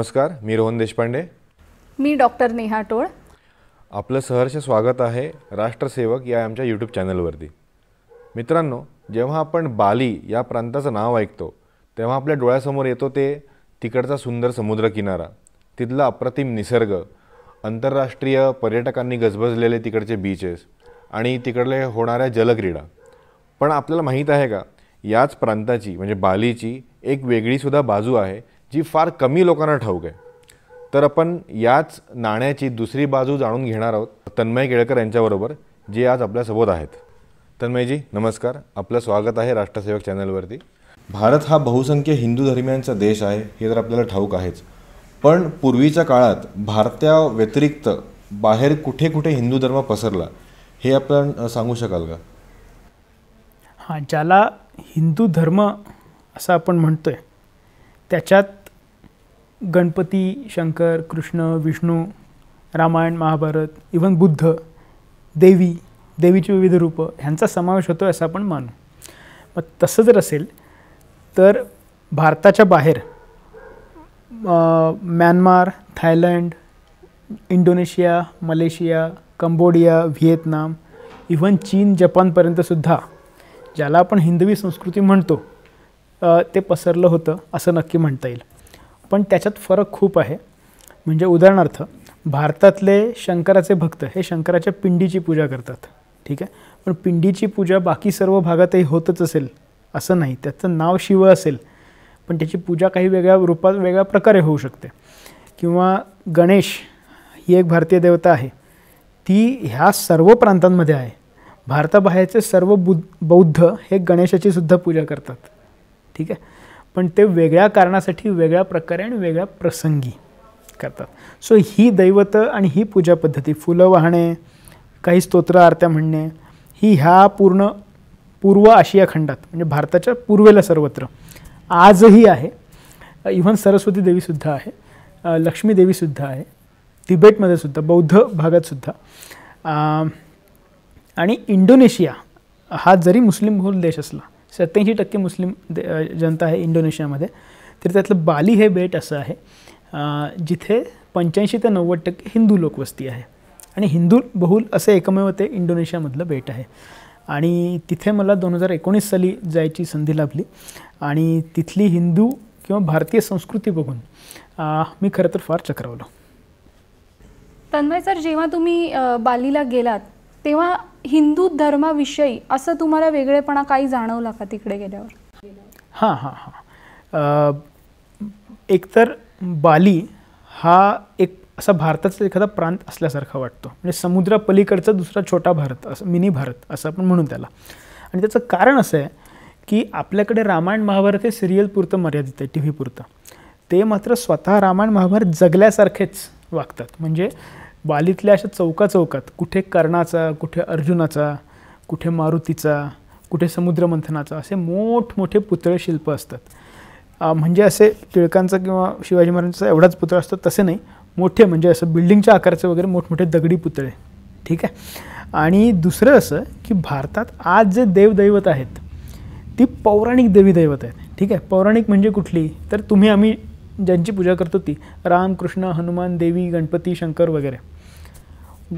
नमस्कार मी रोहन देशपांडे मी डॉक्टर नेहा टोळ आपलं सहर्ष स्वागत आहे राष्ट्रसेवक या आमच्या यूट्यूब चॅनलवरती मित्रांनो जेव्हा आपण बाली या प्रांताचं नाव ऐकतो तेव्हा आपल्या डोळ्यासमोर येतो ते तिकडचा सुंदर समुद्रकिनारा तिथला अप्रतिम निसर्ग आंतरराष्ट्रीय पर्यटकांनी गजबजलेले तिकडचे बीचेस आणि तिकडले होणाऱ्या जलक्रीडा पण आपल्याला माहीत आहे का याच प्रांताची म्हणजे बालीची एक वेगळीसुद्धा बाजू आहे जी फार कमी लोकांना ठाऊक आहे तर आपण याच नाण्याची दुसरी बाजू जाणून घेणार आहोत तन्मय केळकर यांच्याबरोबर जे आज आपल्यासोबत आहेत तन्मयजी नमस्कार आपलं स्वागत आहे राष्ट्रसेवक चॅनलवरती भारत हा बहुसंख्य हिंदू धर्मियांचा देश आहे हे तर आपल्याला ठाऊक आहेच पण पूर्वीच्या काळात भारताव्यतिरिक्त व्यतिरिक्त बाहेर कुठे कुठे हिंदू धर्म पसरला हे आपण सांगू शकाल का हां ज्याला हिंदू धर्म असं आपण म्हणतोय त्याच्यात गणपती शंकर कृष्ण विष्णू रामायण महाभारत इवन बुद्ध देवी देवीची विविध रूपं ह्यांचा समावेश होतो असं आपण मानू मग तसं जर असेल तर भारताच्या बाहेर Myanmar Thailand Indonesia Malaysia Cambodia Vietnam even चीन जपानपर्यंतसुद्धा ज्याला आपण हिंदवी संस्कृती म्हणतो ते पसरलं होतं असं नक्की म्हणता येईल पण त्याच्यात फरक खूप आहे म्हणजे उदाहरणार्थ भारतातले शंकराचे भक्त हे शंकराच्या पिंडीची पूजा करतात ठीक आहे पण पिंडीची पूजा बाकी सर्व भागातही होतच असेल असं नाही त्याचं नाव शिव असेल पण त्याची पूजा काही वेगळ्या रूपात वेगळ्या प्रकारे होऊ शकते किंवा गणेश ही एक भारतीय देवता आहे ती ह्या सर्व प्रांतांमध्ये आहे भारताबाहेरचे सर्व बुद्ध बौद्ध हे गणेशाची सुद्धा पूजा करतात ठीक आहे पण ते वेगळ्या कारणासाठी वेगळ्या प्रकारे आणि वेगळ्या प्रसंगी करतात सो ही दैवत आणि ही पूजा पद्धती फुलं वाहणे काही स्तोत्र आरत्या म्हणणे ही ह्या पूर्ण पूर्व आशिया खंडात म्हणजे भारताच्या पूर्वेला सर्वत्र आजही आहे इव्हन सरस्वती देवीसुद्धा आहे लक्ष्मी देवीसुद्धा आहे तिबेटमध्ये सुद्धा बौद्ध भागातसुद्धा आणि इंडोनेशिया हा जरी मुस्लिम बहुल देश असला सत्त्याऐंशी टक्के मुस्लिम जनता आहे इंडोनेशियामध्ये तर त्यातलं बाली हे बेट असं आहे जिथे पंच्याऐंशी ते नव्वद टक्के हिंदू लोकवस्ती आहे आणि हिंदू बहुल असे एकमेव ते इंडोनेशियामधलं बेट आहे आणि तिथे मला दोन हजार एकोणीस साली जायची संधी लाभली आणि तिथली हिंदू किंवा भारतीय संस्कृती बघून मी खरं तर फार चक्रवलो तन्मय सर जेव्हा तुम्ही बालीला गेलात तेव्हा हिंदू धर्माविषयी असं तुम्हाला वेगळेपणा काही जाणवला का तिकडे गेल्यावर हां हां हां एकतर बाली हा एक असा भारताचा एखादा प्रांत असल्यासारखा वाटतो म्हणजे समुद्रापलीकडचा दुसरा छोटा भारत असं मिनी भारत असं आपण म्हणू त्याला आणि त्याचं कारण असं आहे की आपल्याकडे रामायण महाभारत हे सिरियल पुरतं मर्यादित आहे टी पुरतं ते मात्र स्वतः रामायण महाभारत जगल्यासारखेच वागतात म्हणजे बालीतल्या अशा चौका चौकात कुठे कर्णाचा कुठे अर्जुनाचा कुठे मारुतीचा कुठे समुद्रमंथनाचा असे मोठमोठे पुतळे शिल्प असतात म्हणजे असे टिळकांचा किंवा शिवाजी महाराजांचा एवढाच पुतळा असतो तसे नाही मोठे म्हणजे असं बिल्डिंगच्या आकाराचे वगैरे मोठमोठे दगडी पुतळे ठीक आहे आणि दुसरं असं की भारतात आज जे देवदैवत आहेत ती पौराणिक देवीदैवत आहेत ठीक आहे पौराणिक म्हणजे कुठली तर तुम्ही आम्ही ज्यांची पूजा करतो ती राम कृष्ण हनुमान देवी गणपती शंकर वगैरे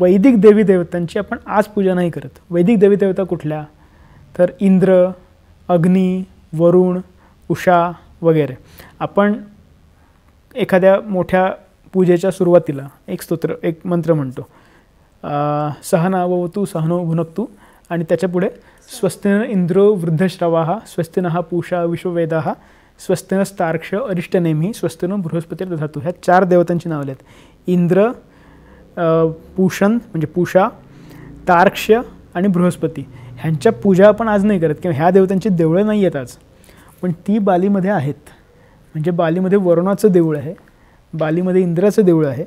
वैदिक देवी देवतांची आपण आज पूजा नाही करत वैदिक देवी देवता कुठल्या तर इंद्र अग्नी वरुण उषा वगैरे आपण एखाद्या मोठ्या पूजेच्या सुरुवातीला एक स्तोत्र एक मंत्र म्हणतो सहनावतू सहनो भुनक्तू आणि त्याच्यापुढे स्वस्तिन इंद्रो वृद्धश्रवा स्वस्तिन हा पूषा विश्ववेदा स्वस्तिन स्तार्क्ष अरिष्टनेमी स्वस्तिन बृहस्पती दधातू ह्या चार देवतांची नावं आहेत इंद्र पूषण म्हणजे पूषा तारक्ष आणि बृहस्पती ह्यांच्या पूजा आपण आज नाही करत किंवा ह्या देवतांची देवळं नाही आहेत आज पण ती बालीमध्ये आहेत म्हणजे बालीमध्ये वरुणाचं देऊळ आहे बालीमध्ये इंद्राचं देऊळ आहे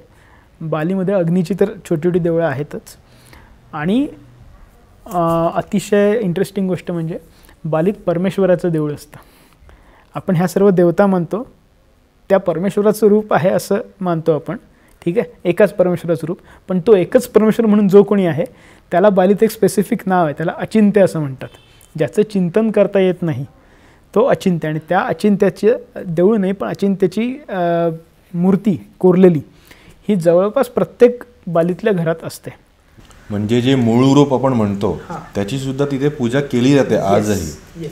बालीमध्ये अग्नीची तर छोटी छोटी देवळं आहेतच आणि अतिशय इंटरेस्टिंग गोष्ट म्हणजे बालीत परमेश्वराचं देऊळ असतं आपण ह्या सर्व देवता मानतो त्या परमेश्वराचं रूप आहे असं मानतो आपण ठीक आहे एकाच परमेश्वराचं रूप पण तो एकच परमेश्वर म्हणून जो कोणी आहे त्याला बालीत एक स्पेसिफिक नाव आहे त्याला अचिंत्य असं म्हणतात ज्याचं चिंतन करता येत नाही तो अचिंत्य आणि त्या अचिंत्याचे देऊळ नाही पण अचिंत्याची मूर्ती कोरलेली ही जवळपास प्रत्येक बालीतल्या घरात असते म्हणजे जे मूळ रूप आपण म्हणतो त्याची सुद्धा तिथे पूजा केली जाते आजही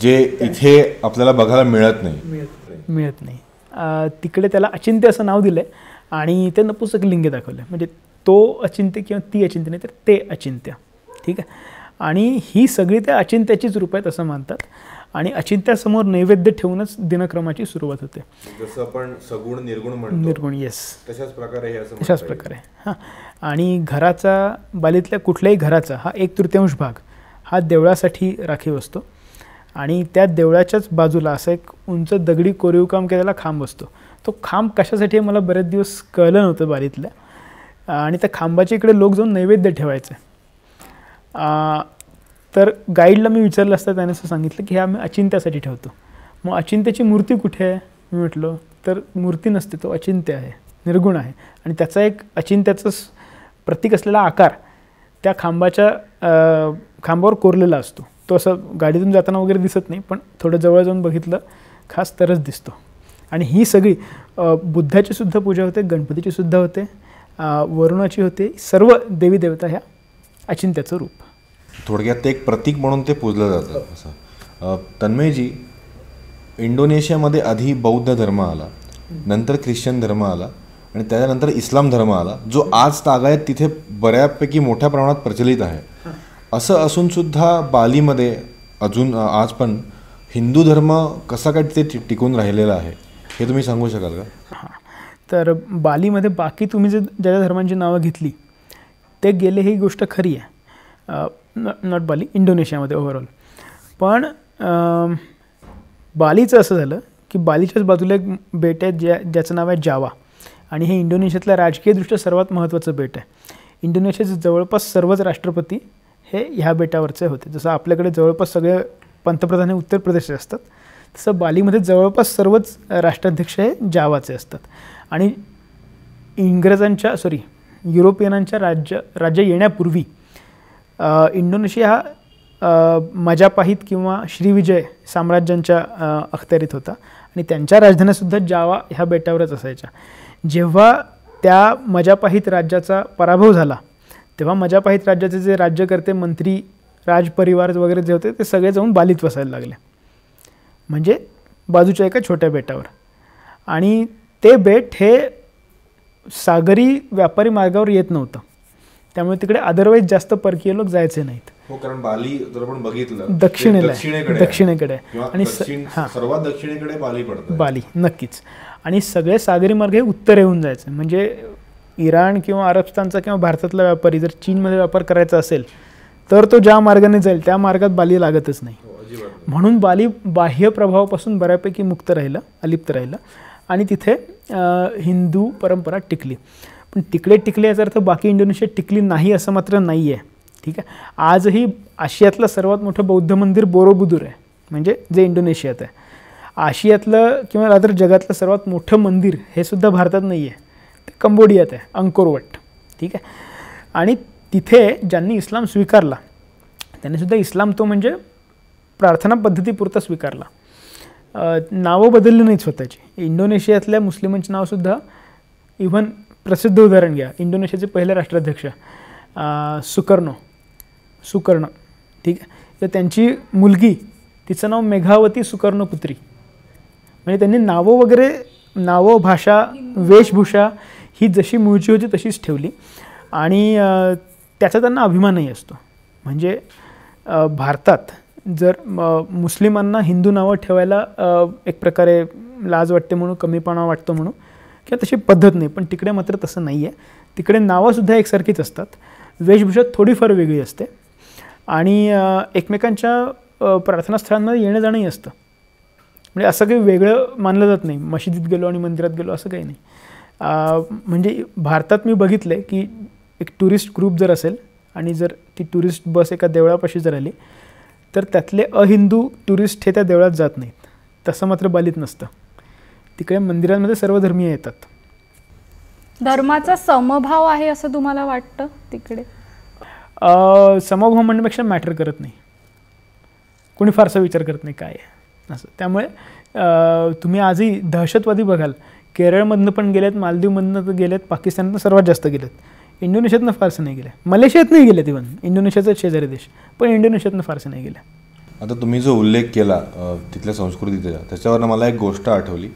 जे इथे आपल्याला बघायला मिळत नाही मिळत नाही तिकडे त्याला अचिंत्य असं नाव दिलं आहे आणि ते नपुसक लिंगे दाखवले म्हणजे तो अचिंत्य किंवा ती अचिंत्य नाही तर ते अचिंत्य ठीक आहे आणि ही सगळी त्या अचिंत्याचीच रूप आहेत असं मानतात आणि अचिंत्यासमोर नैवेद्य ठेवूनच दिनक्रमाची सुरुवात होते जसं आपण सगुण निर्गुण म्हणतो निर्गुण येस तशाच प्रकारे तशाच प्रकारे हां आणि घराचा बालीतल्या कुठल्याही घराचा हा एक तृतीयांश भाग हा देवळासाठी राखीव असतो आणि त्या देवळाच्याच बाजूला असा एक उंच दगडी कोरीवकाम केलेला खांब असतो तो खांब कशासाठी मला बरेच दिवस कळलं नव्हतं बारीतलं आणि त्या खांबाच्या इकडे लोक जाऊन नैवेद्य ठेवायचं तर गाईडला मी विचारलं असता त्याने असं सांगितलं की हे आम्ही अचिंत्यासाठी ठेवतो मग अचिंत्याची मूर्ती कुठे आहे मी म्हटलं तर मूर्ती नसते तो अचिंत्य आहे निर्गुण आहे आणि त्याचा एक अचिंत्याचं प्रतीक असलेला आकार त्या खांबाच्या खांबावर कोरलेला असतो तो असं गाडीतून जाताना वगैरे दिसत नाही पण थोडं जवळ जाऊन बघितलं खास तरच दिसतो आणि ही सगळी बुद्धाची सुद्धा पूजा होते गणपतीची सुद्धा होते वरुणाची होते सर्व देवी देवता ह्या अचिंत्याचं रूप थोडक्यात ते एक प्रतीक म्हणून ते पूजलं जातं असं तन्मयजी इंडोनेशियामध्ये आधी बौद्ध धर्म आला नंतर ख्रिश्चन धर्म आला आणि त्याच्यानंतर इस्लाम धर्म आला जो आज तागायत तिथे बऱ्यापैकी मोठ्या प्रमाणात प्रचलित आहे असं असूनसुद्धा बालीमध्ये अजून आज पण हिंदू धर्म कसा काय तिथे टिकून राहिलेला आहे हे तुम्ही सांगू शकाल का हां तर बालीमध्ये बाकी तुम्ही जे ज्या धर्मांची नावं घेतली ते गेले ही गोष्ट खरी आहे नॉट बाली इंडोनेशियामध्ये ओव्हरऑल पण बालीचं असं झालं की बालीच्याच बाजूला एक बेट आहे ज्या ज्याचं नाव आहे जावा आणि हे इंडोनेशियातल्या राजकीयदृष्ट्या सर्वात महत्त्वाचं बेट आहे इंडोनेशियाचे जवळपास सर्वच राष्ट्रपती हे ह्या बेटावरचे होते जसं आपल्याकडे जवळपास सगळे पंतप्रधान हे उत्तर प्रदेशचे असतात तसं बालीमध्ये जवळपास सर्वच राष्ट्राध्यक्ष हे जावाचे असतात आणि इंग्रजांच्या सॉरी युरोपियनांच्या राज्य राज्य येण्यापूर्वी इंडोनेशिया हा मजापाहित किंवा श्रीविजय साम्राज्यांच्या अखत्यारीत होता आणि त्यांच्या राजधान्यासुद्धा जावा ह्या बेटावरच असायच्या जेव्हा त्या मजापाहित राज्याचा पराभव झाला तेव्हा मजापाहित राज्याचे जे राज्यकर्ते मंत्री राजपरिवार वगैरे जे होते ते सगळे जाऊन बालीत वसायला लागले म्हणजे बाजूच्या एका छोट्या बेटावर आणि ते बेट हे सागरी व्यापारी मार्गावर येत नव्हतं त्यामुळे तिकडे अदरवाईज जास्त परकीय लोक जायचे नाहीत हो कारण बाली जर आपण बघितलं दक्षिणेला दक्षिणेकडे आणि सर्वात दक्षिणेकडे बाली पडतं बाली नक्कीच आणि सगळे सागरी मार्ग हे उत्तर येऊन जायचे म्हणजे इराण किंवा अरबस्तानचा किंवा भारतातला व्यापारी जर चीनमध्ये व्यापार करायचा असेल तर तो ज्या मार्गाने जाईल त्या मार्गात बाली लागतच नाही हो. म्हणून बाली बाह्य प्रभावापासून बऱ्यापैकी मुक्त राहिलं अलिप्त राहिलं आणि तिथे हिंदू परंपरा टिकली पण तिकडे टिकले याचा अर्थ बाकी इंडोनेशिया टिकली नाही असं मात्र नाही आहे ठीक आहे आजही आशियातलं सर्वात मोठं बौद्ध मंदिर बोरोबुदूर आहे म्हणजे जे इंडोनेशियात आहे आशियातलं किंवा रात्र जगातलं सर्वात मोठं मंदिर हे सुद्धा भारतात नाही आहे ते कंबोडियात आहे अंकोरवट ठीक आहे आणि तिथे ज्यांनी इस्लाम स्वीकारला त्यांनीसुद्धा इस्लाम तो म्हणजे प्रार्थना पद्धतीपुरता स्वीकारला नावं बदलली नाही स्वतःची इंडोनेशियातल्या मुस्लिमांचे नावसुद्धा इव्हन प्रसिद्ध उदाहरण घ्या इंडोनेशियाचे पहिले राष्ट्राध्यक्ष सुकर्णो सुकर्ण ठीक आहे तर त्यांची मुलगी तिचं नाव मेघावती सुकर्णपुत्री म्हणजे त्यांनी नावं वगैरे नावं भाषा वेशभूषा ही जशी मूळची होती तशीच ठेवली आणि त्याचा त्यांना अभिमानही असतो म्हणजे भारतात जर मुस्लिमांना हिंदू नावं ठेवायला एक प्रकारे लाज वाटते म्हणून कमीपणा वाटतो म्हणून किंवा तशी पद्धत नाही पण तिकडे मात्र तसं नाही आहे तिकडे नावंसुद्धा एकसारखीच असतात वेशभूषा थोडीफार वेगळी असते आणि एकमेकांच्या प्रार्थनास्थळांमध्ये येणं जाणंही असतं म्हणजे असं काही वेगळं मानलं जात नाही मशिदीत गेलो आणि मंदिरात गेलो असं काही नाही म्हणजे भारतात मी बघितलं आहे की एक टुरिस्ट ग्रुप जर असेल आणि जर ती टुरिस्ट बस एका देवळापाशी जर आली तर त्यातले अहिंदू टुरिस्ट हे त्या देवळात जात नाहीत तसं मात्र बलित नसतं तिकडे मंदिरांमध्ये सर्व धर्मीय येतात धर्माचा समभाव आहे असं तुम्हाला वाटतं तिकडे समभाव म्हणण्यापेक्षा मॅटर करत नाही कोणी फारसा विचार करत नाही काय असं त्यामुळे तुम्ही आजही दहशतवादी बघाल केरळमधनं पण गेलेत मालदीवमधनं गेलेत पाकिस्तानातनं सर्वात जास्त गेलेत इंडोनेशियातनं फारसं नाही गेले मलेशियात नाही गेले इव्हन इंडोनेशियाचाच शेजारी देश पण इंडोनेशियातनं फारसं नाही गेले आता तुम्ही जो उल्लेख केला तिथल्या संस्कृतीचा त्याच्यावर मला एक गोष्ट आठवली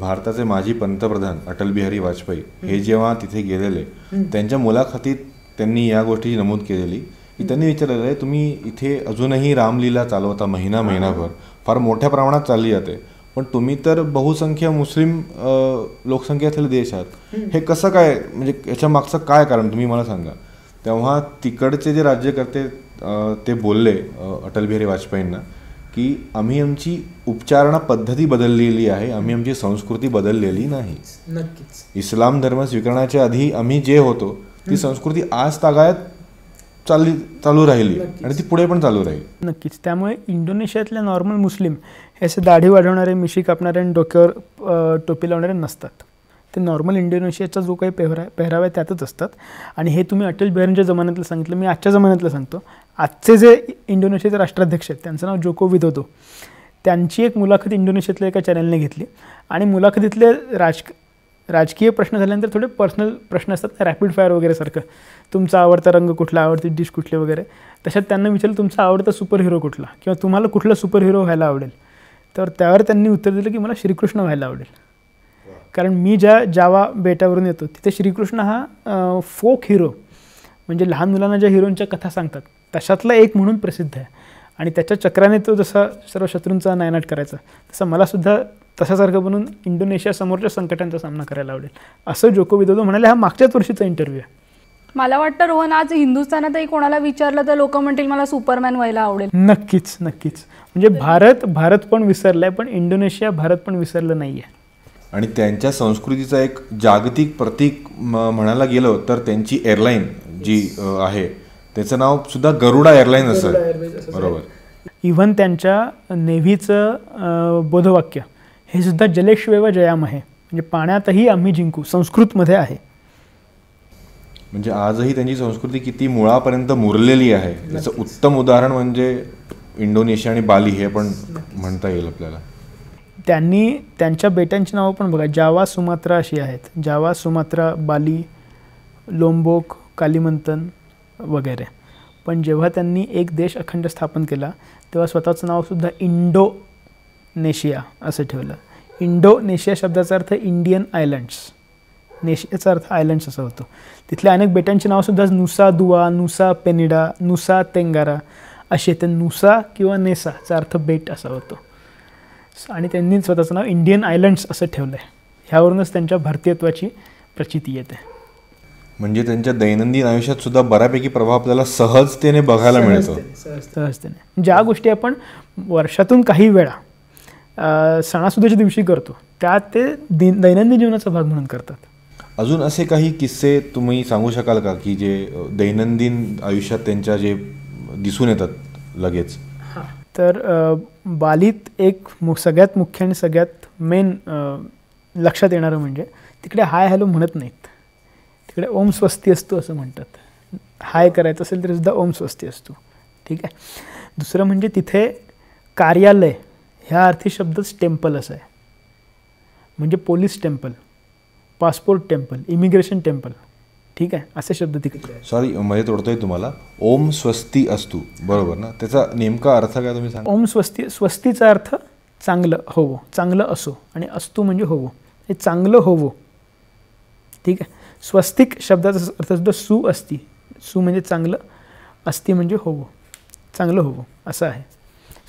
भारताचे माजी पंतप्रधान अटल बिहारी वाजपेयी हे जेव्हा तिथे गेलेले त्यांच्या मुलाखतीत त्यांनी या गोष्टीची नमूद केलेली की त्यांनी विचारलेलं आहे तुम्ही इथे अजूनही रामलीला चालवता महिना महिनाभर फार मोठ्या प्रमाणात चालली जाते पण तुम्ही तर बहुसंख्य मुस्लिम लोकसंख्या असलेले देश आहात हे कसं काय म्हणजे याच्या मागचं काय कारण तुम्ही मला सांगा तेव्हा तिकडचे जे राज्यकर्ते ते बोलले अटल बिहारी वाजपेयींना की आम्ही आमची उपचारणा पद्धती बदललेली आहे आम्ही आमची संस्कृती बदललेली नाही नक्कीच इस्लाम धर्म स्वीकारण्याच्या आधी आम्ही जे होतो ती संस्कृती आज तागायत चालली चालू राहिली आणि ती पुढे पण चालू राहील नक्कीच त्यामुळे इंडोनेशियातल्या नॉर्मल मुस्लिम हे असे दाढी वाढवणारे मिशी कापणारे आणि डोक्यावर टोपी लावणारे नसतात ते नॉर्मल इंडोनेशियाचा जो काही पेहरा पेहराव आहे त्यातच असतात आणि हे तुम्ही अटल बिहारींच्या जमान्यातलं सांगितलं मी आजच्या जमान्यातलं सांगतो आजचे जे इंडोनेशियाचे राष्ट्राध्यक्ष आहेत त्यांचं नाव जोको विदोदो त्यांची एक मुलाखत इंडोनेशियातल्या एका चॅनलने घेतली आणि मुलाखतीतले राज राजकीय प्रश्न झाल्यानंतर थोडे पर्सनल प्रश्न असतात रॅपिड फायर वगैरे सारखं तुमचा आवडता रंग कुठला आवडती डिश कुठली वगैरे तशात त्यांना विचारलं तुमचा आवडता सुपर हिरो कुठला किंवा तुम्हाला कुठला सुपर हिरो व्हायला आवडेल तर त्यावर त्यांनी उत्तर दिलं की मला श्रीकृष्ण व्हायला आवडेल कारण मी ज्या जावा बेटावरून येतो तिथे श्रीकृष्ण हा फोक हिरो म्हणजे लहान मुलांना ज्या हिरोंच्या कथा सांगतात तशातला एक म्हणून प्रसिद्ध आहे आणि त्याच्या चक्राने तो जसा सर्व शत्रूंचा नायनाट करायचा तसं मलासुद्धा तशासारखं बनून इंडोनेशिया समोरच्या संकटांचा सामना करायला आवडेल असं जोको विदोदो म्हणाले हा मागच्याच वर्षीचा इंटरव्ह्यू आहे मला वाटतं रोहन आज हिंदुस्थानातही कोणाला विचारलं तर लोक म्हणतील मला सुपरमॅन व्हायला आवडेल नक्कीच नक्कीच म्हणजे भारत भारत पण विसरलाय पण इंडोनेशिया भारत पण विसरलं नाहीये आणि त्यांच्या संस्कृतीचा एक जागतिक प्रतीक म्हणायला गेलं तर त्यांची एअरलाईन जी आहे त्याचं नाव सुद्धा गरुडा एअरलाईन असं बरोबर इव्हन त्यांच्या नेव्हीचं बोधवाक्य हे सुद्धा व जयाम आहे म्हणजे पाण्यातही आम्ही जिंकू संस्कृतमध्ये आहे म्हणजे आजही त्यांची संस्कृती किती मुळापर्यंत मुरलेली आहे त्याचं उत्तम उदाहरण म्हणजे इंडोनेशिया आणि बाली हे पण म्हणता येईल आपल्याला त्यांनी त्यांच्या बेटांची नावं पण बघा जावा सुमात्रा अशी आहेत जावा सुमात्रा बाली लोंबोक कालिमंतन वगैरे पण जेव्हा त्यांनी एक देश अखंड स्थापन केला तेव्हा स्वतःचं नावसुद्धा इंडो नेशिया असं ठेवलं इंडोनेशिया शब्दाचा अर्थ इंडियन आयलंड्स नेशियाचा अर्थ आयलंड्स असा होतो तिथल्या अनेक बेटांचे नावंसुद्धा नुसा दुआ नुसा पेनिडा नुसा तेंगारा असे ते नुसा किंवा नेसाचा अर्थ बेट असा होतो आणि त्यांनी स्वतःचं नाव इंडियन आयलंड्स असं ठेवलं आहे ह्यावरूनच त्यांच्या भारतीयत्वाची प्रचिती येते म्हणजे त्यांच्या दैनंदिन आयुष्यात सुद्धा बऱ्यापैकी प्रभाव आपल्याला सहजतेने बघायला मिळतो सहजतेने ज्या गोष्टी आपण वर्षातून काही वेळा सणासुद्धाच्या दिवशी करतो त्यात ते दिन दैनंदिन जीवनाचा भाग म्हणून करतात अजून असे काही किस्से तुम्ही सांगू शकाल का की जे दैनंदिन आयुष्यात त्यांच्या जे दिसून येतात लगेच तर बालीत एक मु सगळ्यात मुख्य आणि सगळ्यात मेन लक्षात येणारं म्हणजे तिकडे हाय हॅलो म्हणत नाहीत तिकडे ओम स्वस्ती असतो असं म्हणतात हाय करायचं असेल तरीसुद्धा ओम स्वस्ती असतो ठीक आहे दुसरं म्हणजे तिथे कार्यालय ह्या अर्थी शब्दच टेम्पल असा आहे म्हणजे police temple passport temple immigration temple ठीक आहे असे शब्द तिकडे सॉरी मध्ये तोडतोय तुम्हाला ओम स्वस्ती असतो बरोबर ना त्याचा नेमका अर्थ काय तुम्ही सांगा ओम स्वस्ती स्वस्तीचा अर्थ चांगलं होवो चांगलं असो आणि असतो म्हणजे होवो हे चांगलं होवो ठीक आहे स्वस्तिक शब्दाचा अर्थसुद्धा सु असती सु म्हणजे चांगलं अस्ति म्हणजे होवो चांगलं होवो असं आहे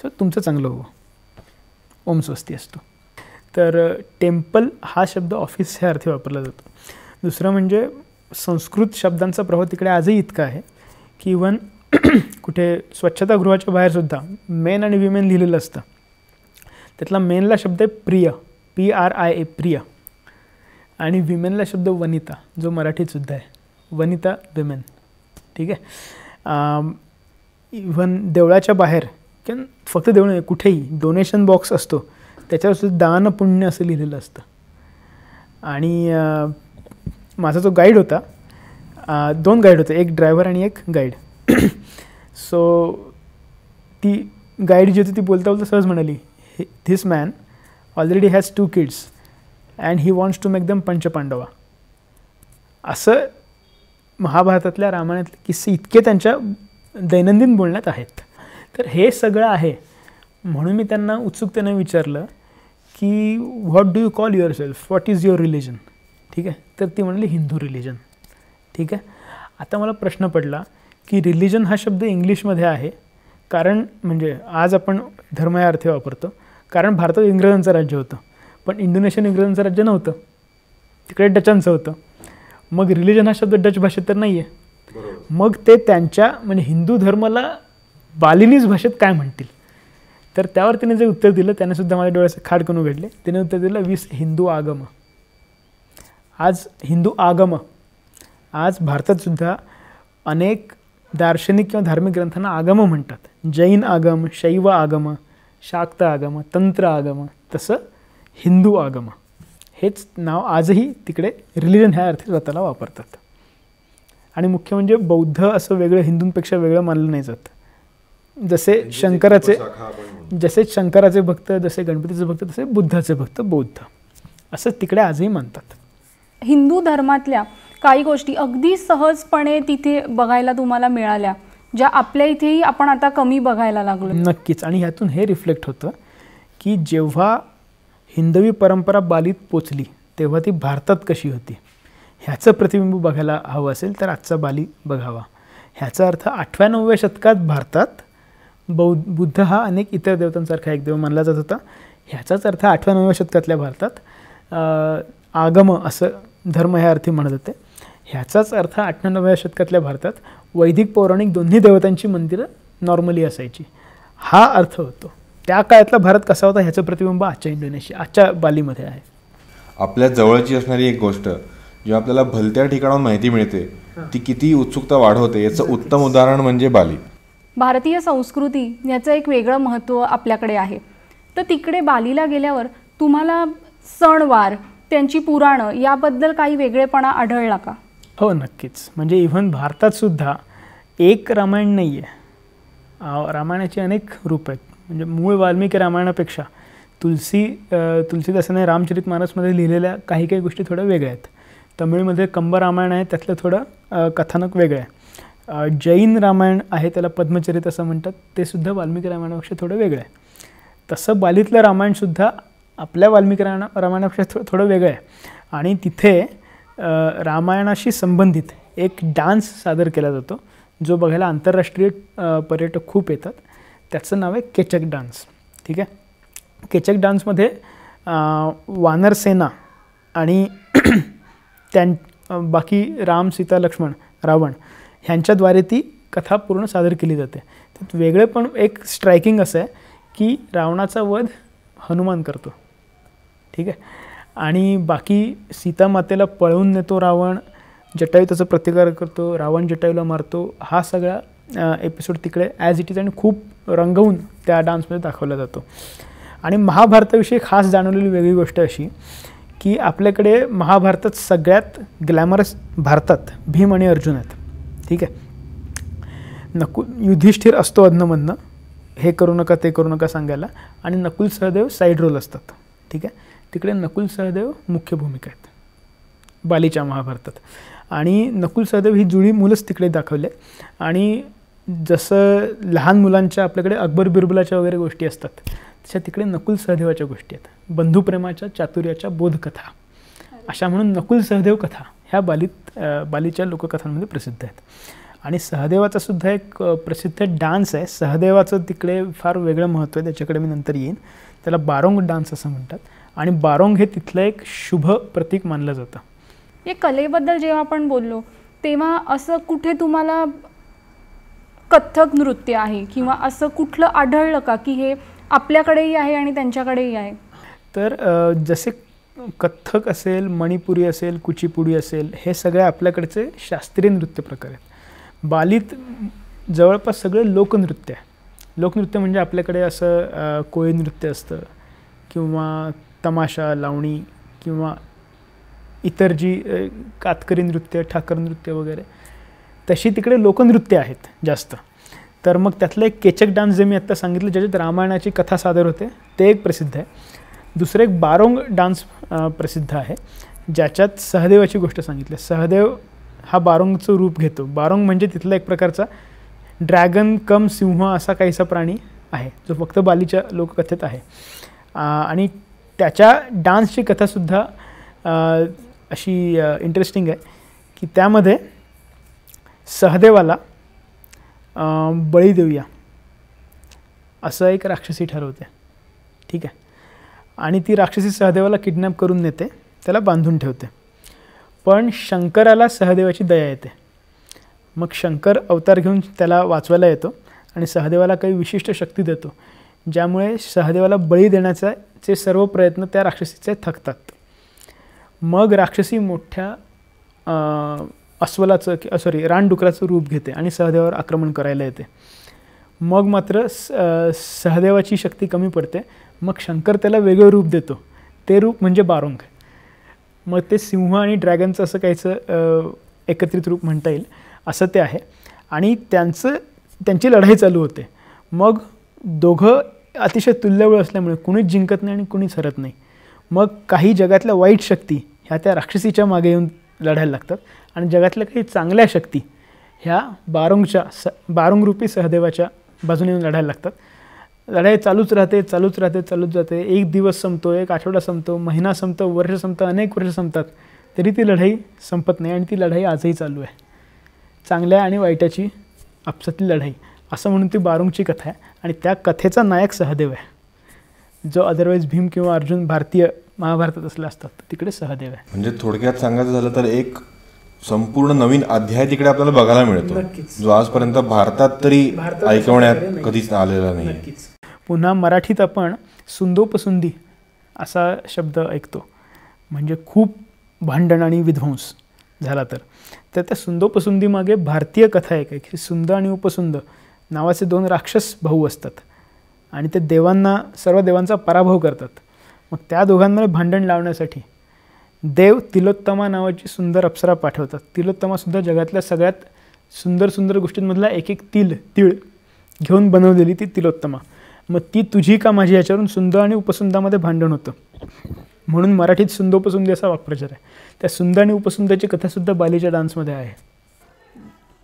सो तुमचं चांगलं होवो ओम स्वस्ती असतो तर टेम्पल हा शब्द ऑफिस ह्या अर्थी वापरला जातो दुसरं म्हणजे संस्कृत शब्दांचा प्रभाव तिकडे आजही इतका आहे की इवन कुठे स्वच्छतागृहाच्या बाहेरसुद्धा मेन आणि विमेन लिहिलेलं असतं त्यातला मेनला शब्द आहे प्रिय पी आर आय ए प्रिय आणि विमेनला शब्द वनिता जो मराठीतसुद्धा आहे वनिता विमेन ठीक आहे इव्हन देवळाच्या बाहेर कारण फक्त देऊ नये कुठेही डोनेशन बॉक्स असतो त्याच्यावर सुद्धा दान पुण्य असं लिहिलेलं असतं आणि माझा जो गाईड होता दोन गाईड होते एक ड्रायव्हर आणि एक गाईड सो ती गाईड जी होती ती बोलता बोलता सहज म्हणाली this man already has two kids and he wants to make them Panchpandava असं महाभारतातल्या रामायणातले किस्से इतके त्यांच्या दैनंदिन बोलण्यात आहेत तर हे सगळं आहे म्हणून मी त्यांना उत्सुकतेने विचारलं की what do you call yourself what is your religion ठीक आहे तर ती म्हणली हिंदू रिलिजन ठीक आहे आता मला प्रश्न पडला की रिलिजन हा शब्द इंग्लिशमध्ये आहे कारण म्हणजे आज आपण धर्म या अर्थ वापरतो कारण भारतात इंग्रजांचं राज्य होतं पण इंडोनेशियन इंग्रजांचं राज्य नव्हतं तिकडे डचांचं होतं मग रिलिजन हा शब्द डच भाषेत तर नाही आहे मग ते त्यांच्या म्हणजे हिंदू धर्माला बालिनीज भाषेत काय म्हणतील तर त्यावर तिने जे उत्तर दिलं त्याने सुद्धा माझ्या डोळ्याचं खाडकन उघडले तिने उत्तर दिलं वीस हिंदू आगम आज हिंदू आगम आज भारतातसुद्धा अनेक दार्शनिक किंवा धार्मिक ग्रंथांना आगम म्हणतात जैन आगम शैव आगम शाक्त आगम तंत्र आगम तसं हिंदू आगम हेच नाव आजही तिकडे रिलिजन ह्या अर्थी स्वतःला वापरतात आणि मुख्य म्हणजे बौद्ध असं वेगळं हिंदूंपेक्षा वेगळं मानलं नाही जातं जसे शंकराचे जसे शंकराचे भक्त जसे गणपतीचे भक्त तसे बुद्धाचे भक्त बौद्ध असं तिकडे आजही मानतात हिंदू धर्मातल्या काही गोष्टी अगदी सहजपणे तिथे बघायला तुम्हाला मिळाल्या ज्या आपल्या इथेही आपण आता कमी बघायला लागलो नक्कीच आणि ह्यातून हे रिफ्लेक्ट होतं की जेव्हा हिंदवी परंपरा बालीत पोचली तेव्हा ती भारतात कशी होती ह्याचं प्रतिबिंब बघायला हवं असेल तर आजचा बाली बघावा ह्याचा अर्थ आठव्या नवव्या शतकात भारतात बौ बुद्ध हा अनेक इतर देवतांसारखा एक देव मानला जात होता ह्याचाच अर्थ आठव्या नवव्या शतकातल्या भारतात आगम असं धर्म ह्या अर्थी म्हणत होते ह्याचाच अर्थ आठव्या नवव्या शतकातल्या भारतात वैदिक पौराणिक दोन्ही देवतांची मंदिरं नॉर्मली असायची हा अर्थ होतो त्या काळातला भारत कसा होता ह्याचं प्रतिबिंब आजच्या इंडोनेशिया आजच्या बालीमध्ये आहे आपल्या जवळची असणारी एक गोष्ट जेव्हा आपल्याला भलत्या ठिकाणाहून माहिती मिळते ती किती उत्सुकता वाढवते याचं उत्तम उदाहरण म्हणजे बाली भारतीय संस्कृती याचं एक वेगळं महत्त्व आपल्याकडे आहे तर तिकडे बालीला गेल्यावर तुम्हाला सणवार त्यांची पुराणं याबद्दल काही वेगळेपणा आढळला का हो नक्कीच म्हणजे इव्हन भारतातसुद्धा एक रामायण नाही आहे रामायणाची अनेक रूप आहेत म्हणजे मूळ वाल्मिकी रामायणापेक्षा तुलसी तुलसीदासाने रामचरित मानसमध्ये लिहिलेल्या काही काही गोष्टी थोड्या वेगळ्या आहेत तमिळमध्ये कंब रामायण आहे त्यातलं थोडं कथानक वेगळं आहे जैन रामायण आहे त्याला पद्मचरित असं म्हणतात ते सुद्धा वाल्मिकी रामायणापेक्षा थोडं वेगळं आहे तसं बालीतलं रामायणसुद्धा आपल्या वाल्मिकी रामा रामायणापेक्षा थो थोडं वेगळं आहे आणि तिथे रामायणाशी संबंधित एक डान्स सादर केला जातो जो बघायला आंतरराष्ट्रीय पर्यटक खूप येतात त्याचं नाव आहे केचक डान्स ठीक आहे केचक डान्समध्ये वानर सेना आणि त्यां बाकी राम सीता लक्ष्मण रावण ह्यांच्याद्वारे ती कथा पूर्ण सादर केली जाते त्यात वेगळे पण एक स्ट्रायकिंग असं आहे की रावणाचा वध हनुमान करतो ठीक आहे आणि बाकी सीता मातेला पळवून नेतो रावण जटायू त्याचा प्रतिकार करतो रावण जटायूला मारतो हा सगळा एपिसोड तिकडे ॲज इट इज आणि खूप रंगवून त्या डान्समध्ये दाखवला जातो आणि महाभारताविषयी खास जाणवलेली वेगळी गोष्ट अशी की आपल्याकडे महाभारतात सगळ्यात ग्लॅमरस भारतात भीम आणि अर्जुन आहेत ठीक आहे नकुल युधिष्ठिर असतो अधनमधनं हे करू नका ते करू नका सांगायला आणि नकुल सहदेव साईड रोल असतात ठीक आहे तिकडे नकुल सहदेव मुख्य भूमिका आहेत बालीच्या महाभारतात आणि नकुल सहदेव ही जुळी मुलंच तिकडे दाखवले आणि जसं लहान मुलांच्या आपल्याकडे अकबर बिरबलाच्या वगैरे गोष्टी असतात तशा तिकडे नकुल सहदेवाच्या गोष्टी आहेत बंधुप्रेमाच्या चातुर्याच्या बोधकथा अशा म्हणून नकुल सहदेव कथा ह्या बालीत बालीच्या लोककथांमध्ये प्रसिद्ध आहेत आणि सहदेवाचा सुद्धा एक प्रसिद्ध डान्स आहे सहदेवाचं तिकडे फार वेगळं महत्त्व आहे त्याच्याकडे मी नंतर येईन त्याला बारोंग डान्स असं म्हणतात आणि बारोंग हे तिथलं एक शुभ प्रतीक मानलं जातं या कलेबद्दल जेव्हा आपण बोललो तेव्हा असं कुठे तुम्हाला कथ्थक नृत्य आहे किंवा असं कुठलं आढळलं का की हे आपल्याकडेही आहे आणि त्यांच्याकडेही आहे तर जसे कथ्थक असेल मणिपुरी असेल कुचीपुडी असेल हे सगळे आपल्याकडचे शास्त्रीय नृत्य प्रकार आहेत बालीत जवळपास सगळे लोकनृत्य आहे लोकनृत्य म्हणजे आपल्याकडे असं कोळी नृत्य असतं किंवा तमाशा लावणी किंवा इतर जी कातकरी नृत्य ठाकर नृत्य वगैरे तशी तिकडे लोकनृत्य आहेत जास्त तर मग त्यातलं एक केचक डान्स जे मी आत्ता सांगितलं ज्याच्यात रामायणाची कथा सादर होते ते एक प्रसिद्ध आहे दुसरं एक बारोंग डान्स प्रसिद्ध आहे ज्याच्यात सहदेवाची गोष्ट सांगितली सहदेव हा बारोंगचं रूप घेतो बारोंग म्हणजे तिथला एक प्रकारचा ड्रॅगन कम सिंह असा काहीसा प्राणी आहे जो फक्त बालीच्या लोककथेत आहे आणि त्याच्या डान्सची कथासुद्धा अशी इंटरेस्टिंग आहे की त्यामध्ये सहदेवाला बळी देऊया असं एक राक्षसी ठरवते ठीक आहे आणि ती राक्षसी सहदेवाला किडनॅप करून नेते त्याला बांधून ठेवते पण शंकराला सहदेवाची दया येते मग शंकर अवतार घेऊन त्याला वाचवायला येतो आणि सहदेवाला काही विशिष्ट शक्ती देतो ज्यामुळे सहदेवाला बळी देण्याचा जे सर्व प्रयत्न त्या राक्षसीचे थकतात मग राक्षसी मोठ्या अस्वलाचं कि सॉरी रानडुकराचं रूप घेते आणि सहदेवावर आक्रमण करायला येते मग मात्र स सहदेवाची शक्ती कमी पडते मग शंकर त्याला वेगळं रूप देतो ते रूप म्हणजे बारुंग मग ते सिंह आणि ड्रॅगनचं असं काहीचं एकत्रित रूप म्हणता येईल असं ते आहे आणि त्यांचं त्यांची लढाई चालू होते मग दोघं अतिशय तुल्यवळ असल्यामुळे कुणीच जिंकत नाही आणि कुणीच हरत नाही मग काही जगातल्या वाईट शक्ती ह्या त्या राक्षसीच्या मागे येऊन लढायला लागतात आणि जगातल्या काही चांगल्या शक्ती ह्या बारोंगच्या स बारुंगरूपी सहदेवाच्या बाजूने येऊन लढायला लागतात लढाई चालूच राहते चालूच राहते चालूच जाते एक दिवस संपतो एक आठवडा संपतो महिना संपतो वर्ष संपतं अनेक वर्ष संपतात तरी ती लढाई संपत नाही आणि ती लढाई आजही चालू आहे चांगल्या आणि वाईटाची आपसातली लढाई असं म्हणून ती बारुंगची कथा आहे आणि त्या कथेचा नायक सहदेव आहे जो अदरवाईज भीम किंवा अर्जुन भारतीय महाभारतात असले असतात तिकडे सहदेव आहे म्हणजे थोडक्यात सांगायचं झालं तर एक संपूर्ण नवीन अध्याय तिकडे आपल्याला बघायला मिळतो जो आजपर्यंत भारतात तरी ऐकवण्यात कधीच आलेला नाही पुन्हा मराठीत आपण सुंदोपसुंदी असा शब्द ऐकतो म्हणजे खूप भांडण आणि विध्वंस झाला तर तर त्या सुंदोपसुंदीमागे भारतीय कथा एक आहे की सुंद आणि उपसुंद नावाचे दोन राक्षस भाऊ असतात आणि ते देवांना सर्व देवांचा पराभव करतात मग त्या दोघांमध्ये भांडण लावण्यासाठी देव तिलोत्तमा नावाची सुंदर अप्सरा पाठवतात तिलोत्तमासुद्धा जगातल्या सगळ्यात सुंदर सुंदर गोष्टींमधला एक एक तिल तिळ घेऊन बनवलेली ती तिलोत्तमा मग ती तुझी का माझी याच्यावरून सुंद आणि उपसुंदामध्ये भांडण होतं म्हणून मराठीत सुंदोपसुंदी असा वाक्प्रचार आहे त्या सुंद आणि उपसुंदाची कथासुद्धा बालीच्या डान्समध्ये आहे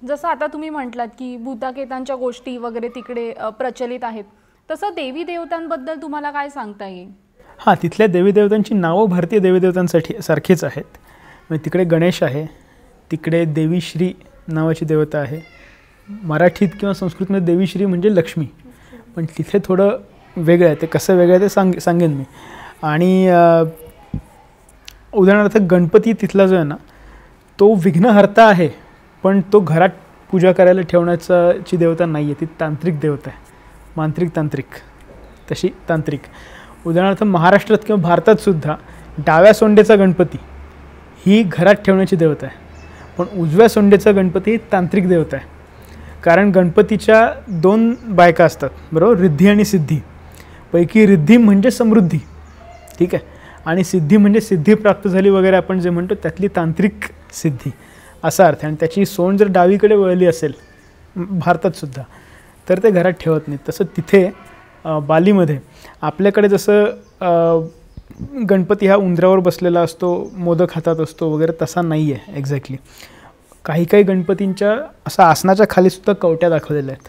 जसं आता तुम्ही म्हटलात की भूताकेतांच्या गोष्टी वगैरे तिकडे प्रचलित आहेत तसं देवी देवतांबद्दल तुम्हाला काय सांगता येईल हां तिथल्या देवी देवतांची नावं भारतीय देवी देवतांसाठी सारखीच आहेत मग तिकडे गणेश आहे तिकडे देवीश्री नावाची देवता आहे मराठीत किंवा संस्कृतमध्ये देवीश्री म्हणजे लक्ष्मी पण तिथे थोडं वेगळं आहे ते कसं वेगळं आहे ते सांग सांगेन मी आणि उदाहरणार्थ गणपती तिथला जो आहे ना तो विघ्नहर्ता आहे पण तो घरात पूजा करायला ठेवण्याचा ची देवता नाही आहे ती तांत्रिक देवता आहे मांत्रिक तांत्रिक तशी तांत्रिक उदाहरणार्थ महाराष्ट्रात किंवा भारतातसुद्धा डाव्या सोंडेचा गणपती ही घरात ठेवण्याची देवता आहे पण उजव्या सोंडेचा गणपती तांत्रिक देवता आहे कारण गणपतीच्या दोन बायका असतात बरोबर रिद्धी आणि सिद्धी पैकी रिद्धी म्हणजे समृद्धी ठीक आहे आणि सिद्धी म्हणजे सिद्धी प्राप्त झाली वगैरे आपण जे म्हणतो त्यातली तांत्रिक सिद्धी असा अर्थ आणि त्याची सोंड जर डावीकडे वळली असेल भारतातसुद्धा तर ते घरात ठेवत नाहीत तसं तिथे बालीमध्ये आपल्याकडे जसं गणपती हा उंदरावर बसलेला असतो मोदक हातात असतो वगैरे तसा नाही आहे एक्झॅक्टली काही काही गणपतींच्या असं आसनाच्या खालीसुद्धा कवट्या दाखवलेल्या आहेत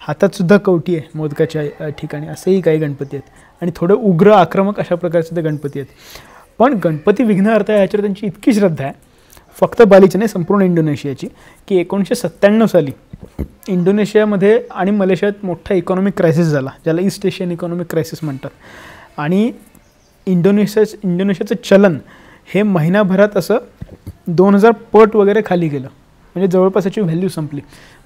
हातातसुद्धा कवटी आहे मोदकाच्या ठिकाणी असेही काही गणपती आहेत आणि थोडं उग्र आक्रमक अशा प्रकारचे ते गणपती आहेत पण गणपती अर्थ याच्यावर त्यांची इतकी श्रद्धा आहे फक्त बालीची नाही संपूर्ण इंडोनेशियाची की एकोणीसशे सत्त्याण्णव साली इंडोनेशियामध्ये आणि मलेशियात मोठा इकॉनॉमिक क्रायसिस झाला ज्याला ईस्ट एशियन इकॉनॉमिक क्रायसिस म्हणतात आणि इंडोनेशिया इंडोनेशियाचं चलन हे महिनाभरात असं दोन हजार पट वगैरे खाली गेलं म्हणजे जवळपास याची व्हॅल्यू संपली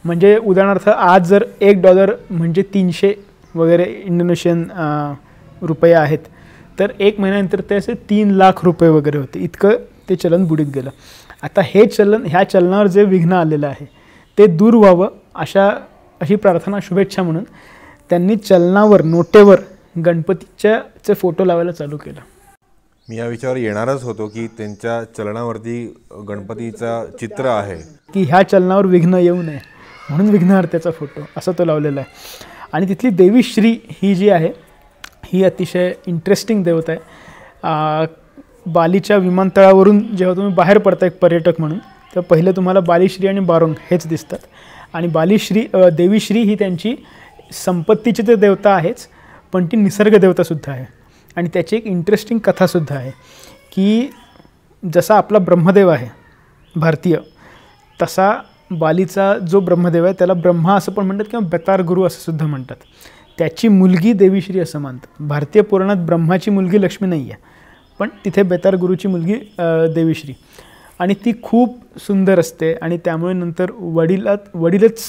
म्हणजे उदाहरणार्थ आज जर एक डॉलर म्हणजे तीनशे वगैरे इंडोनेशियन रुपये आहेत तर एक महिन्यानंतर ते असे तीन लाख रुपये वगैरे होते इतकं ते चलन बुडीत गेलं आता हे चलन ह्या चलनावर जे विघ्न आलेलं आहे ते दूर व्हावं अशा अशी प्रार्थना शुभेच्छा म्हणून त्यांनी चलनावर नोटेवर गणपतीच्याचे फोटो लावायला चालू केलं मी या विचार येणारच होतो की त्यांच्या चलनावरती गणपतीचा चित्र आहे की ह्या चलनावर विघ्न येऊ नये म्हणून विघ्नहर्त्याचा फोटो असा तो लावलेला आहे आणि तिथली देवी श्री ही जी आहे ही अतिशय इंटरेस्टिंग देवता आहे बालीच्या विमानतळावरून जेव्हा तुम्ही बाहेर पडता एक पर्यटक म्हणून तर पहिले तुम्हाला बालीश्री आणि बारोंग हेच दिसतात आणि बालीश्री देवीश्री ही त्यांची संपत्तीची तर देवता आहेच पण ती निसर्ग निसर्गदेवतासुद्धा आहे आणि त्याची एक इंटरेस्टिंग कथासुद्धा आहे की जसा आपला ब्रह्मदेव आहे भारतीय तसा बालीचा जो ब्रह्मदेव आहे त्याला ब्रह्मा असं पण म्हणतात किंवा बेतार गुरु असं सुद्धा म्हणतात त्याची मुलगी देवीश्री असं मानतात भारतीय पुराणात ब्रह्माची मुलगी लक्ष्मी नाही आहे पण तिथे बेतार गुरुची मुलगी देवीश्री आणि ती खूप सुंदर असते आणि त्यामुळे नंतर वडिलात वडीलच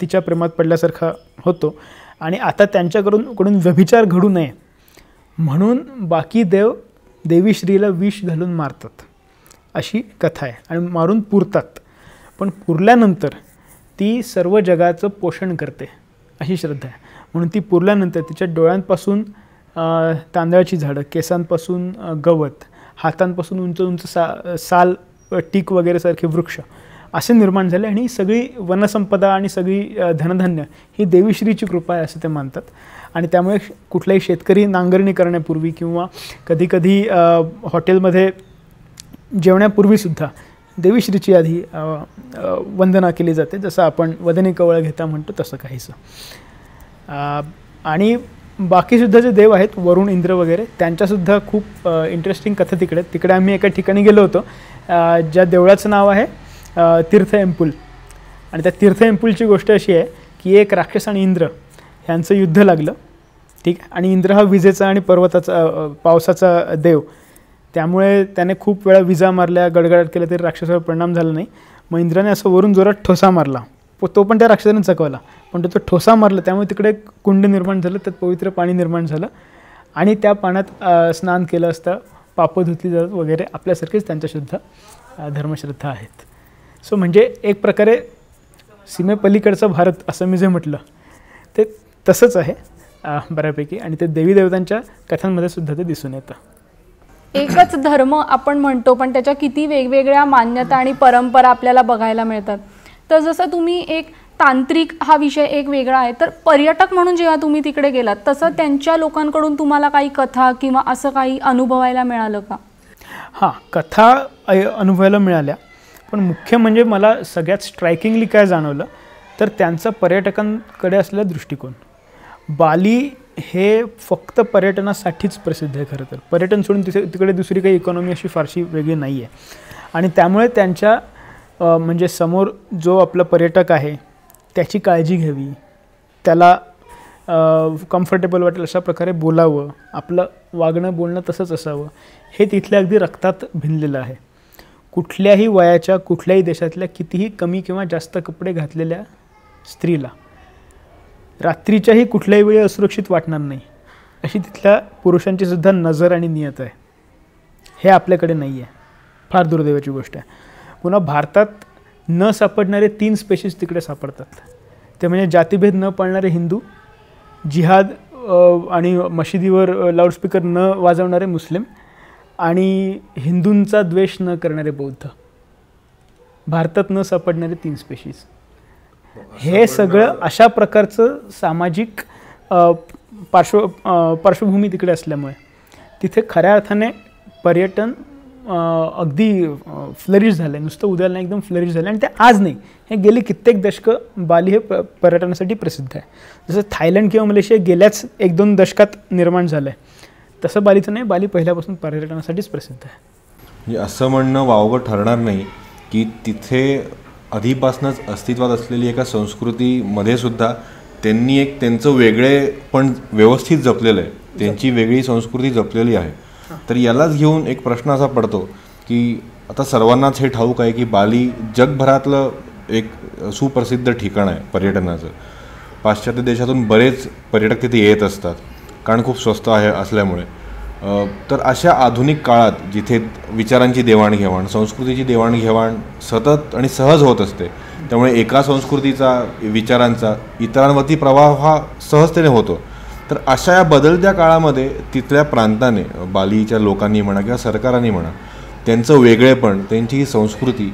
तिच्या प्रेमात पडल्यासारखा होतो आणि आता त्यांच्याकडून कडून व्यभिचार घडू नये म्हणून बाकी देव देवी श्रीला विष घालून मारतात अशी कथा आहे आणि मारून पुरतात पण पुरल्यानंतर ती सर्व जगाचं पोषण करते अशी श्रद्धा आहे म्हणून ती पुरल्यानंतर तिच्या डोळ्यांपासून तांदळाची झाडं केसांपासून गवत हातांपासून उंच उंच सा साल टीक वगैरे सारखे वृक्ष असे निर्माण झाले आणि सगळी वनसंपदा आणि सगळी धनधान्य ही देवीश्रीची कृपा आहे असं ते मानतात आणि त्यामुळे कुठलाही शेतकरी नांगरणी करण्यापूर्वी किंवा कधीकधी हॉटेलमध्ये जेवण्यापूर्वीसुद्धा देवीश्रीची आधी वंदना केली जाते जसं आपण वदनी कवळ घेता म्हणतो तसं काहीसं आणि बाकीसुद्धा जे देव आहेत वरुण इंद्र वगैरे त्यांच्यासुद्धा खूप इंटरेस्टिंग कथा तिकडे तिकडे आम्ही एका ठिकाणी गेलो होतो ज्या देवळाचं नाव आहे तीर्थ एम्पूल आणि त्या तीर्थ एम्पूलची गोष्ट अशी आहे की एक राक्षस आणि इंद्र ह्यांचं युद्ध लागलं ठीक आणि इंद्र हा विजेचा आणि पर्वताचा पावसाचा देव त्यामुळे त्याने खूप वेळा विजा मारल्या गडगडाट केल्या तरी राक्षसावर परिणाम झाला नाही मग इंद्राने असं वरून जोरात ठोसा मारला तो पण त्या राक्षसाने चकवला पण तो तो ठोसा मारला त्यामुळे तिकडे कुंड निर्माण झालं त्यात पवित्र पाणी निर्माण झालं आणि त्या पाण्यात स्नान केलं असतं पापं धुतली जातात वगैरे आपल्यासारखेच त्यांच्यासुद्धा धर्मश्रद्धा आहेत सो म्हणजे एक प्रकारे सीमेपलीकडचा भारत असं मी जे म्हटलं ते तसंच आहे बऱ्यापैकी आणि ते देवी देवतांच्या कथांमध्ये सुद्धा ते दिसून येतं एकच धर्म आपण म्हणतो पण त्याच्या किती वेगवेगळ्या मान्यता आणि परंपरा आपल्याला बघायला मिळतात तर जसं तुम्ही एक तांत्रिक हा विषय एक वेगळा आहे तर पर्यटक म्हणून जेव्हा तुम्ही तिकडे गेलात तसं त्यांच्या लोकांकडून तुम्हाला काही कथा किंवा असं काही अनुभवायला मिळालं का हां कथा अनुभवायला मिळाल्या पण मुख्य म्हणजे मला सगळ्यात स्ट्रायकिंगली काय जाणवलं तर त्यांचा पर्यटकांकडे असलेला दृष्टिकोन बाली हे फक्त पर्यटनासाठीच प्रसिद्ध आहे खरं तर पर्यटन सोडून तिथे तिकडे दुसरी काही इकॉनॉमी अशी फारशी वेगळी नाही आहे आणि त्यामुळे त्यांच्या म्हणजे समोर जो आपला पर्यटक आहे त्याची काळजी घ्यावी त्याला कम्फर्टेबल वाटेल अशा प्रकारे बोलावं आपलं वागणं बोलणं तसंच असावं हे तिथल्या अगदी रक्तात भिनलेलं आहे कुठल्याही वयाच्या कुठल्याही देशातल्या कितीही कमी किंवा जास्त कपडे घातलेल्या स्त्रीला रात्रीच्याही कुठल्याही वेळी असुरक्षित वाटणार नाही अशी तिथल्या पुरुषांची सुद्धा नजर आणि नियत आहे हे आपल्याकडे नाही आहे फार दुर्दैवाची गोष्ट आहे पुन्हा भारतात न सापडणारे तीन स्पेशीज तिकडे सापडतात ते म्हणजे जातीभेद न पाळणारे हिंदू जिहाद आणि मशिदीवर लाऊडस्पीकर न वाजवणारे मुस्लिम आणि हिंदूंचा द्वेष न करणारे बौद्ध भारतात न सापडणारे तीन स्पेशीज हे सगळं अशा प्रकारचं सामाजिक पार्श्व पार्श्वभूमी तिकडे असल्यामुळे तिथे खऱ्या अर्थाने पर्यटन अगदी फ्लरिश झालं आहे नुसतं उद्याला एकदम फ्लरिश झालं आणि ते आज नाही हे गेली कित्येक दशकं बाली हे प पर्यटनासाठी प्रसिद्ध आहे जसं थायलंड किंवा मलेशिया गेल्याच एक दोन दशकात निर्माण झालं आहे तसं बालीचं नाही बाली पहिल्यापासून पर्यटनासाठीच प्रसिद्ध आहे म्हणजे असं म्हणणं वावगं ठरणार नाही की तिथे आधीपासूनच अस्तित्वात असलेली एका संस्कृतीमध्ये सुद्धा त्यांनी एक त्यांचं वेगळे पण व्यवस्थित जपलेलं आहे त्यांची वेगळी संस्कृती जपलेली आहे तर यालाच घेऊन एक प्रश्न असा पडतो की आता सर्वांनाच हे ठाऊक आहे की बाली जगभरातलं एक सुप्रसिद्ध ठिकाण आहे पर्यटनाचं पाश्चात्य देशातून बरेच पर्यटक तिथे येत असतात कारण खूप स्वस्त आहे असल्यामुळे तर अशा आधुनिक काळात जिथे विचारांची देवाणघेवाण संस्कृतीची देवाणघेवाण सतत आणि सहज होत असते त्यामुळे एका संस्कृतीचा विचारांचा इतरांवरती प्रभाव हा सहजतेने होतो तर अशा या बदलत्या काळामध्ये तिथल्या प्रांताने बालीच्या लोकांनी म्हणा किंवा सरकारांनी म्हणा त्यांचं वेगळेपण त्यांची ही संस्कृती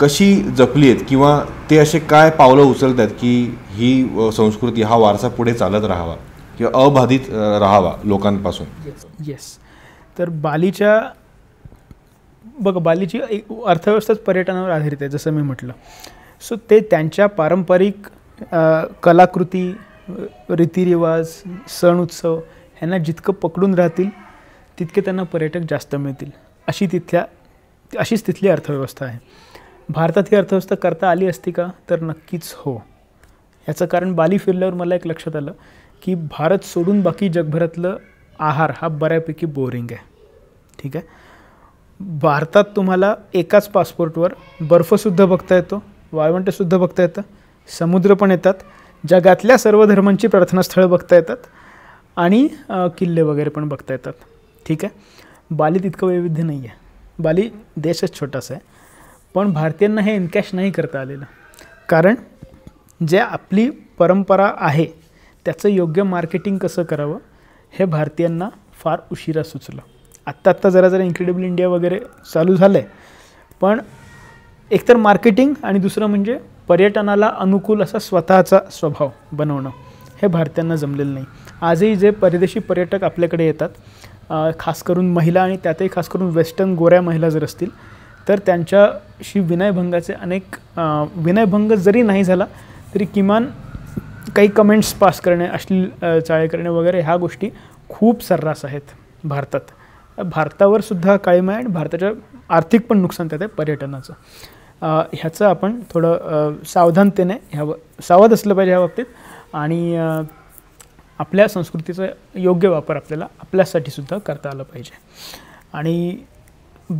कशी जपली आहेत किंवा ते असे काय पावलं उचलत आहेत की ही संस्कृती हा वारसा पुढे चालत राहावा किंवा अबाधित राहावा लोकांपासून येस तर बालीच्या बघ बालीची अर्थव्यवस्थाच पर्यटनावर आधारित आहे जसं मी म्हटलं सो ते त्यांच्या पारंपरिक कलाकृती रीतिरिवाज सण उत्सव ह्यांना जितकं पकडून राहतील तितके त्यांना पर्यटक जास्त मिळतील अशी तिथल्या अशीच तिथली अर्थव्यवस्था आहे भारतात ही अर्थव्यवस्था करता आली असती का तर नक्कीच हो याचं कारण बाली फिरल्यावर मला एक लक्षात आलं की भारत सोडून बाकी जगभरातलं आहार हा बऱ्यापैकी बोरिंग आहे ठीक आहे भारतात तुम्हाला एकाच पासपोर्टवर बर्फसुद्धा बघता येतो वाळवंटसुद्धा बघता येतं समुद्र पण येतात जगातल्या सर्व धर्मांची प्रार्थनास्थळं बघता येतात आणि किल्ले वगैरे पण बघता येतात ठीक आहे बाली तितकं वैविध्य नाही आहे बाली देशच छोटासा आहे पण भारतीयांना हे इनकॅश नाही करता आलेलं कारण जे आपली परंपरा आहे त्याचं योग्य मार्केटिंग कसं करावं हे भारतीयांना फार उशिरा सुचलं आत्ता आत्ता जरा जरा इन्क्रेडिबल इंडिया वगैरे चालू झालं आहे पण एकतर मार्केटिंग आणि दुसरं म्हणजे पर्यटनाला अनुकूल असा स्वतःचा स्वभाव बनवणं हे भारतीयांना जमलेलं नाही आजही जे परदेशी पर्यटक आपल्याकडे येतात खास करून महिला आणि त्यातही खास करून वेस्टर्न गोऱ्या महिला जर असतील तर त्यांच्याशी विनयभंगाचे अनेक विनयभंग जरी नाही झाला तरी किमान काही कमेंट्स पास करणे अश्लील चाळे करणे वगैरे ह्या गोष्टी खूप सर्रास आहेत भारतात भारतावर सुद्धा आहे आणि भारताच्या आर्थिक पण नुकसान त्यात आहे पर्यटनाचं ह्याचं आपण थोडं सावधानतेने ह्या सावध असलं पाहिजे ह्या बाबतीत आणि आपल्या संस्कृतीचा योग्य वापर आपल्याला आपल्यासाठी सुद्धा करता आलं पाहिजे आणि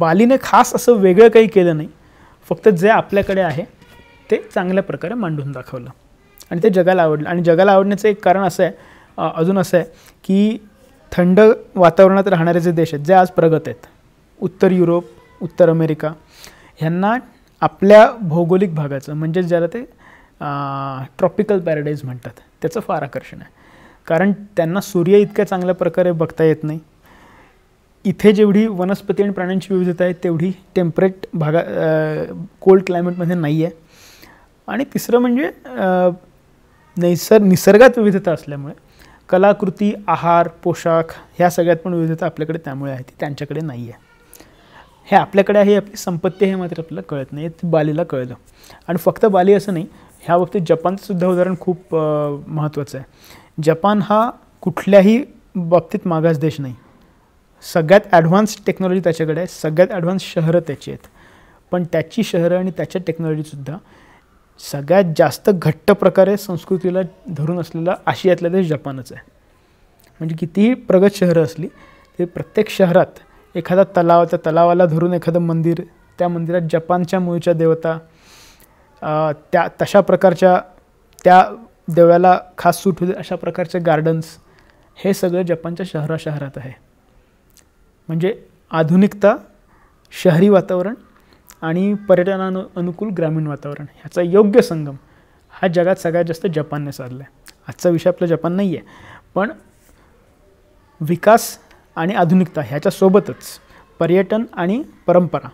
बालीने खास असं वेगळं काही केलं नाही फक्त जे आपल्याकडे आहे ते चांगल्या प्रकारे मांडून दाखवलं आणि ते जगाला आवडलं आणि जगाला आवडण्याचं एक कारण असं आहे अजून असं आहे की थंड वातावरणात राहणारे जे देश आहेत जे आज प्रगत आहेत उत्तर युरोप उत्तर अमेरिका ह्यांना आपल्या भौगोलिक भागाचं म्हणजेच ज्याला ते ट्रॉपिकल पॅराडाईज म्हणतात त्याचं फार आकर्षण आहे कारण त्यांना सूर्य इतक्या चांगल्या प्रकारे बघता येत नाही इथे जेवढी वनस्पती आणि प्राण्यांची विविधता आहे तेवढी टेम्परेट भागा कोल्ड क्लायमेटमध्ये नाही आहे आणि तिसरं म्हणजे नैसर् निसर्गात विविधता असल्यामुळे कलाकृती आहार पोशाख ह्या सगळ्यात पण विविधता आपल्याकडे त्यामुळे आहे ती त्यांच्याकडे नाही आहे हे आपल्याकडे आहे आपली संपत्ती हे मात्र आपल्याला कळत नाही ते बालीला कळलं आणि फक्त बाली असं नाही ह्या बाबतीत जपानचंसुद्धा उदाहरण खूप महत्त्वाचं आहे जपान हा कुठल्याही बाबतीत मागास देश नाही सगळ्यात ॲडव्हान्स टेक्नॉलॉजी त्याच्याकडे आहे सगळ्यात ॲडव्हान्स शहरं त्याची आहेत पण त्याची शहरं आणि त्याच्या टेक्नॉलॉजीसुद्धा सगळ्यात जास्त घट्ट प्रकारे संस्कृतीला धरून असलेला आशियातला देश जपानच आहे म्हणजे कितीही प्रगत शहरं असली ते प्रत्येक शहरात एखादा तलाव त्या तलावाला धरून एखादं मंदिर त्या मंदिरात जपानच्या मूळच्या देवता त्या तशा प्रकारच्या त्या देवळाला खास सूट होते अशा प्रकारचे गार्डन्स हे सगळं जपानच्या शहरा शहरात आहे म्हणजे आधुनिकता शहरी वातावरण आणि पर्यटनानु अनुकूल ग्रामीण वातावरण ह्याचा योग्य संगम हा जगात सगळ्यात जास्त जपानने साधला आहे आजचा विषय आपला जपान नाही आहे पण विकास आणि आधुनिकता ह्याच्यासोबतच पर्यटन आणि परंपरा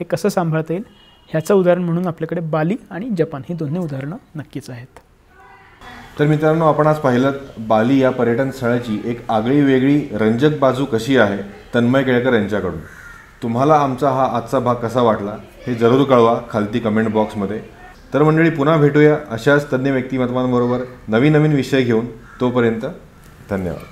हे कसं सांभाळता येईल ह्याचं उदाहरण म्हणून आपल्याकडे बाली आणि जपान ही दोन्ही उदाहरणं नक्कीच आहेत तर मित्रांनो आपण आज पाहिलं बाली या पर्यटन स्थळाची एक आगळी वेगळी रंजक बाजू कशी आहे तन्मय केळकर यांच्याकडून तुम्हाला आमचा हा आजचा भाग कसा वाटला हे जरूर कळवा खालती कमेंट बॉक्समध्ये तर मंडळी पुन्हा भेटूया अशाच तज्ज्ञ व्यक्तिमत्वांबरोबर नवीन नवीन विषय घेऊन तोपर्यंत धन्यवाद